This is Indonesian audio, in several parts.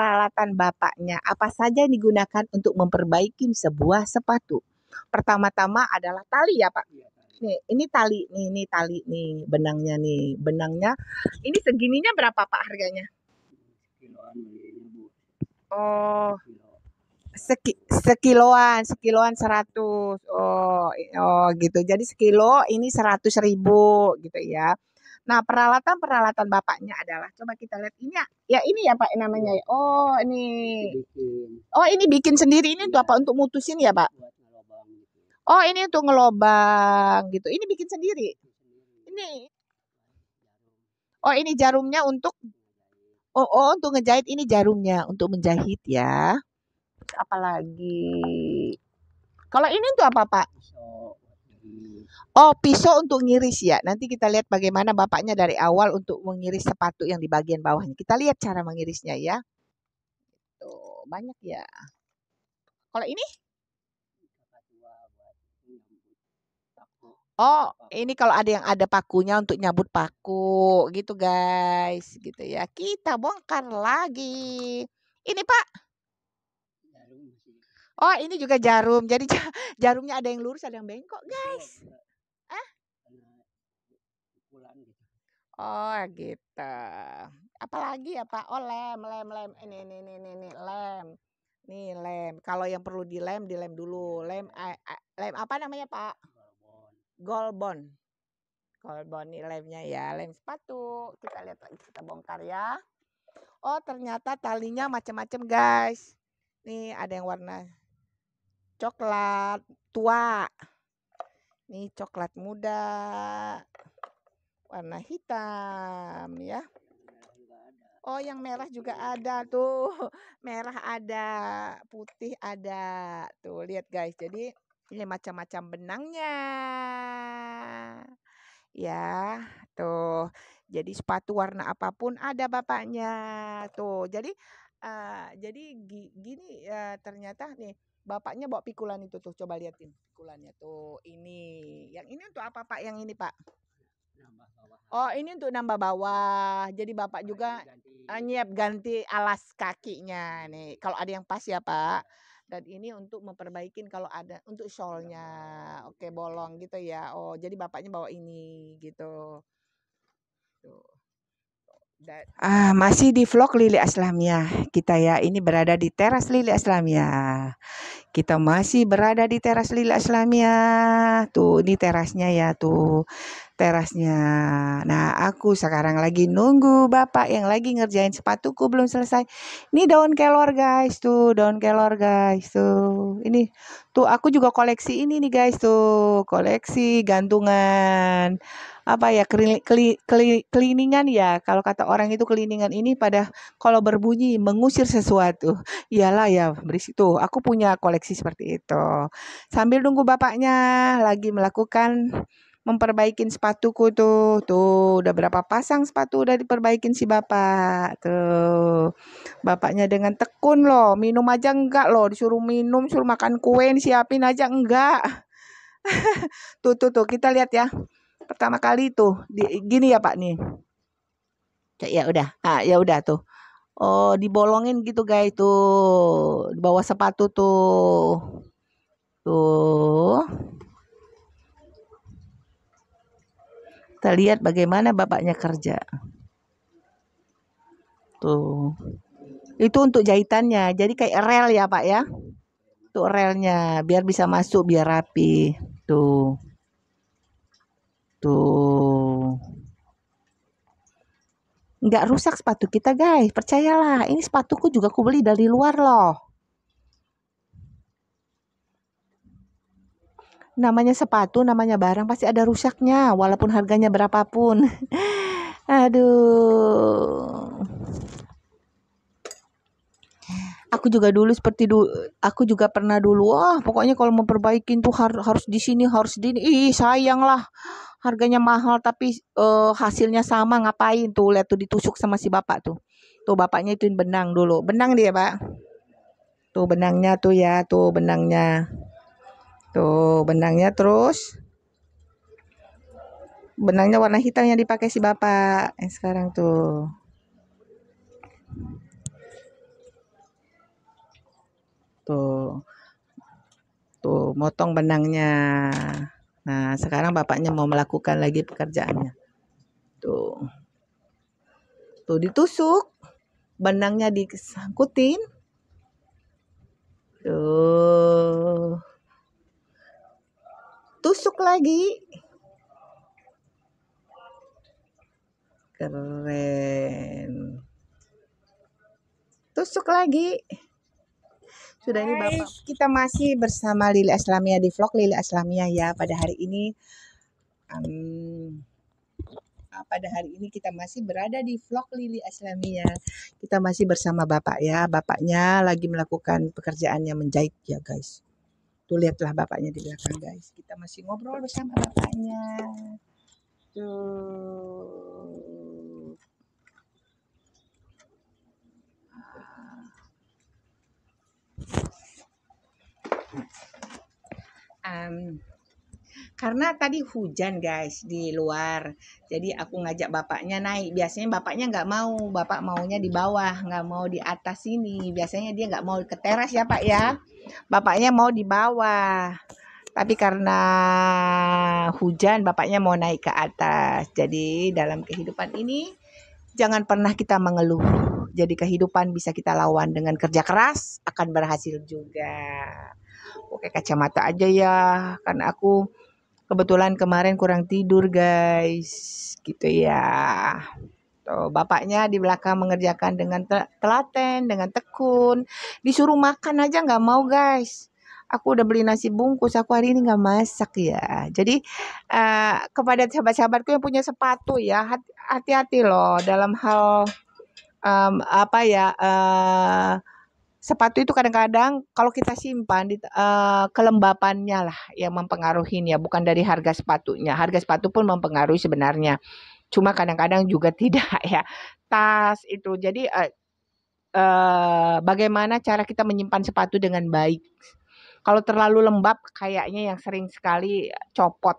peralatan bapaknya apa saja yang digunakan untuk memperbaiki sebuah sepatu. Pertama-tama adalah tali ya Pak. Iya, nih, ini tali nih, ini tali nih, benangnya nih, benangnya. Ini segininya berapa Pak harganya? Oh, seki, sekiloan, sekiloan seratus. Oh, oh gitu. Jadi sekilo ini seratus ribu gitu ya. Nah, peralatan-peralatan bapaknya adalah coba kita lihat ini ya, ya ini ya Pak namanya. ya Oh, ini Oh, ini bikin sendiri ini untuk iya. apa? Untuk mutusin ya, Pak? Gitu. Oh, ini untuk ngelobang gitu. Ini bikin sendiri. Ini Oh, ini jarumnya untuk Oh, oh untuk ngejahit ini jarumnya untuk menjahit ya. apalagi? Kalau ini untuk apa, Pak? Oh, pisau untuk ngiris ya. Nanti kita lihat bagaimana bapaknya dari awal untuk mengiris sepatu yang di bagian bawahnya. Kita lihat cara mengirisnya ya. Tuh, banyak ya. Kalau ini? Oh, ini kalau ada yang ada pakunya untuk nyabut paku gitu guys, gitu ya. Kita bongkar lagi. Ini Pak. Oh ini juga jarum. Jadi jarumnya ada yang lurus, ada yang bengkok, guys. Ah? Gitu. Oh gitu. Apalagi ya Pak? Oh lem, lem, lem. Ini, ini, ini, ini, ini. lem. Nih lem. Kalau yang perlu dilem, dilem dulu. Iya. Lem, lem apa namanya Pak? Golbon. Golbon nih lemnya ya. Lem sepatu. Kita lihat lagi, kita bongkar ya. Oh ternyata talinya macam-macam guys. Nih ada yang warna coklat tua. Ini coklat muda. Warna hitam ya. Oh, yang merah juga ada tuh. Merah ada, putih ada. Tuh, lihat guys. Jadi ini macam-macam benangnya. Ya, tuh. Jadi sepatu warna apapun ada bapaknya. Tuh. Jadi uh, jadi gini uh, ternyata nih bapaknya bawa pikulan itu tuh coba liatin pikulannya tuh ini yang ini untuk apa pak yang ini pak oh ini untuk nambah bawah jadi bapak nah, juga eh, nyiap ganti alas kakinya nih kalau ada yang pas ya pak iya. dan ini untuk memperbaikin kalau ada untuk iya, shawlnya oke bolong gitu ya oh jadi bapaknya bawa ini gitu tuh Ah, masih di vlog Lili Aslamia kita ya. Ini berada di teras Lili Aslamia. Kita masih berada di teras Lili Aslamia. Tuh, ini terasnya ya tuh terasnya. Nah, aku sekarang lagi nunggu bapak yang lagi ngerjain sepatuku belum selesai. Ini daun kelor guys tuh, daun kelor guys tuh. Ini tuh aku juga koleksi ini nih guys tuh, koleksi gantungan apa ya keli, keli, keli, keliningan ya kalau kata orang itu keliningan ini pada kalau berbunyi mengusir sesuatu iyalah ya berisik tuh aku punya koleksi seperti itu sambil nunggu bapaknya lagi melakukan memperbaikin sepatuku tuh. Tuh, udah berapa pasang sepatu udah diperbaikin si bapak. Tuh. Bapaknya dengan tekun loh, minum aja enggak loh, disuruh minum, suruh makan kue, siapin aja enggak. tuh tuh tuh kita lihat ya. Pertama kali tuh di, gini ya Pak nih. Ya, ya udah. Ah, ya udah tuh. Oh, dibolongin gitu guys tuh. Di sepatu tuh. Tuh. Kita lihat bagaimana bapaknya kerja. Tuh. Itu untuk jahitannya. Jadi kayak rel ya, Pak ya. Tuh relnya biar bisa masuk, biar rapi. Tuh. Tuh. Nggak rusak sepatu kita, guys. Percayalah, ini sepatuku juga aku beli dari luar loh. namanya sepatu, namanya barang pasti ada rusaknya walaupun harganya berapapun. Aduh. Aku juga dulu seperti dulu, aku juga pernah dulu, wah pokoknya kalau mau perbaikin tuh har harus di sini, harus di ih sayang lah. Harganya mahal tapi uh, hasilnya sama, ngapain tuh lihat tuh ditusuk sama si bapak tuh. Tuh bapaknya itu benang dulu. Benang dia, Pak. Tuh benangnya tuh ya, tuh benangnya. Tuh, benangnya terus benangnya warna hitam yang dipakai si bapak yang eh, sekarang tuh tuh tuh motong benangnya nah sekarang bapaknya mau melakukan lagi pekerjaannya tuh tuh ditusuk benangnya disangkutin tuh tusuk lagi keren tusuk lagi sudah ini bapak kita masih bersama Lili Aslamia di vlog Lili Aslamia ya pada hari ini um, pada hari ini kita masih berada di vlog Lili Aslamia. Kita masih bersama Bapak ya. Bapaknya lagi melakukan pekerjaannya menjahit ya guys. Tuh lihatlah bapaknya di belakang guys. Kita masih ngobrol bersama bapaknya. Tuh. Um, karena tadi hujan guys di luar jadi aku ngajak bapaknya naik biasanya bapaknya nggak mau bapak maunya di bawah nggak mau di atas sini biasanya dia nggak mau ke teras ya pak ya bapaknya mau di bawah tapi karena hujan bapaknya mau naik ke atas jadi dalam kehidupan ini jangan pernah kita mengeluh jadi kehidupan bisa kita lawan dengan kerja keras akan berhasil juga Oke kacamata aja ya karena aku kebetulan kemarin kurang tidur guys gitu ya Tuh, bapaknya di belakang mengerjakan dengan telaten, dengan tekun. Disuruh makan aja nggak mau guys. Aku udah beli nasi bungkus, aku hari ini nggak masak ya. Jadi uh, kepada sahabat-sahabatku yang punya sepatu ya, hati-hati loh dalam hal um, apa ya. Uh, sepatu itu kadang-kadang kalau kita simpan di uh, kelembapannya lah yang mempengaruhi ya, bukan dari harga sepatunya harga sepatu pun mempengaruhi sebenarnya cuma kadang-kadang juga tidak ya tas itu jadi uh, uh, bagaimana cara kita menyimpan sepatu dengan baik kalau terlalu lembab kayaknya yang sering sekali copot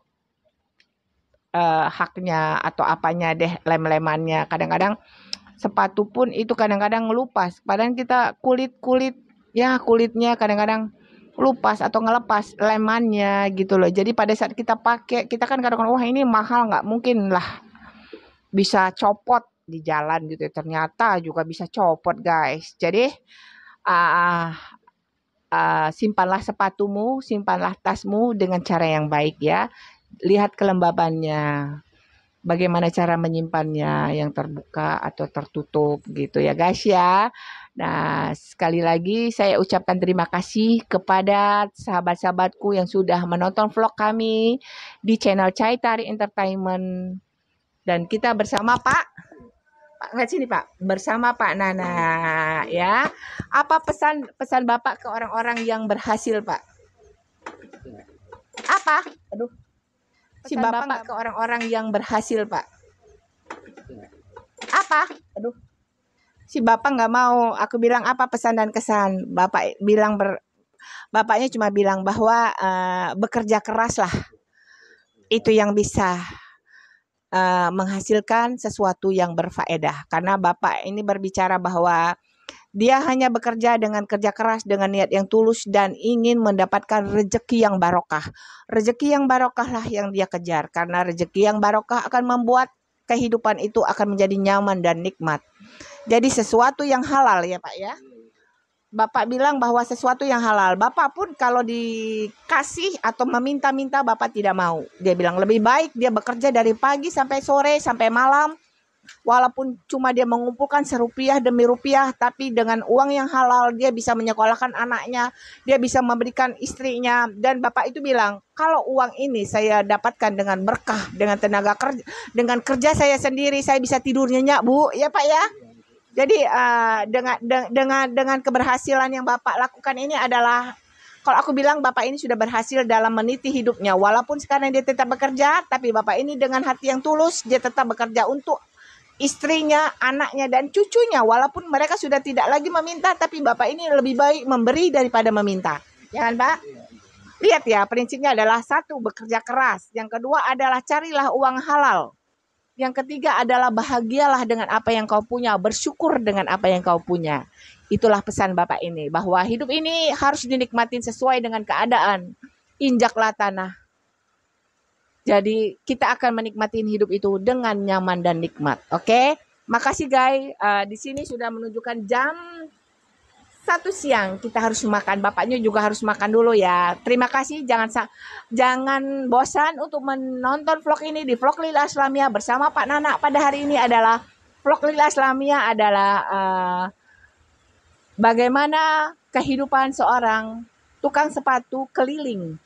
uh, haknya atau apanya deh lem-lemannya kadang-kadang sepatu pun itu kadang-kadang ngelupas padahal kita kulit-kulit ya kulitnya kadang-kadang lupas atau ngelepas lemannya gitu loh jadi pada saat kita pakai kita kan kadang-kadang wah ini mahal nggak mungkin lah bisa copot di jalan gitu ya. ternyata juga bisa copot guys jadi uh, uh, simpanlah sepatumu simpanlah tasmu dengan cara yang baik ya lihat kelembabannya bagaimana cara menyimpannya yang terbuka atau tertutup gitu ya guys ya Nah, sekali lagi saya ucapkan terima kasih kepada sahabat-sahabatku yang sudah menonton vlog kami di channel Tari Entertainment dan kita bersama Pak Pak lihat sini Pak, bersama Pak Nana ya. Apa pesan pesan Bapak ke orang-orang yang berhasil, Pak? Apa? Aduh. Si pesan Bapak, Bapak ke orang-orang yang berhasil, Pak. Apa? Aduh. Si Bapak nggak mau aku bilang apa pesan dan kesan. Bapak bilang ber, Bapaknya cuma bilang bahwa uh, bekerja keraslah itu yang bisa uh, menghasilkan sesuatu yang berfaedah. Karena Bapak ini berbicara bahwa dia hanya bekerja dengan kerja keras, dengan niat yang tulus, dan ingin mendapatkan rejeki yang barokah. Rejeki yang barokah lah yang dia kejar, karena rejeki yang barokah akan membuat kehidupan itu akan menjadi nyaman dan nikmat. Jadi sesuatu yang halal ya Pak ya. Bapak bilang bahwa sesuatu yang halal, Bapak pun kalau dikasih atau meminta-minta Bapak tidak mau. Dia bilang lebih baik dia bekerja dari pagi sampai sore sampai malam walaupun cuma dia mengumpulkan serupiah demi rupiah tapi dengan uang yang halal dia bisa menyekolahkan anaknya, dia bisa memberikan istrinya dan Bapak itu bilang, "Kalau uang ini saya dapatkan dengan berkah, dengan tenaga kerja, dengan kerja saya sendiri saya bisa tidur nyenyak, Bu." Ya, Pak ya. Jadi uh, eh, dengan dengan dengan keberhasilan yang Bapak lakukan ini adalah kalau aku bilang Bapak ini sudah berhasil dalam meniti hidupnya walaupun sekarang dia tetap bekerja tapi Bapak ini dengan hati yang tulus dia tetap bekerja untuk istrinya, anaknya dan cucunya walaupun mereka sudah tidak lagi meminta tapi Bapak ini lebih baik memberi daripada meminta. Ya kan, Pak? Lihat ya, prinsipnya adalah satu bekerja keras, yang kedua adalah carilah uang halal. Yang ketiga adalah bahagialah dengan apa yang kau punya, bersyukur dengan apa yang kau punya. Itulah pesan Bapak ini bahwa hidup ini harus dinikmatin sesuai dengan keadaan. Injaklah tanah. Jadi kita akan menikmati hidup itu dengan nyaman dan nikmat. Oke? Okay? Makasih guys. Uh, eh, di sini sudah menunjukkan jam satu siang kita harus makan bapaknya juga harus makan dulu ya terima kasih jangan jangan bosan untuk menonton vlog ini di vlog Lila Islamia bersama Pak Nana pada hari ini adalah vlog Lila Islamia adalah uh, bagaimana kehidupan seorang tukang sepatu keliling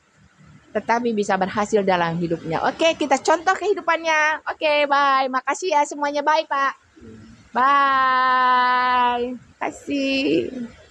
tetapi bisa berhasil dalam hidupnya. Oke, kita contoh kehidupannya. Oke, bye. Makasih ya semuanya. Bye, Pak. Bye. Kasih.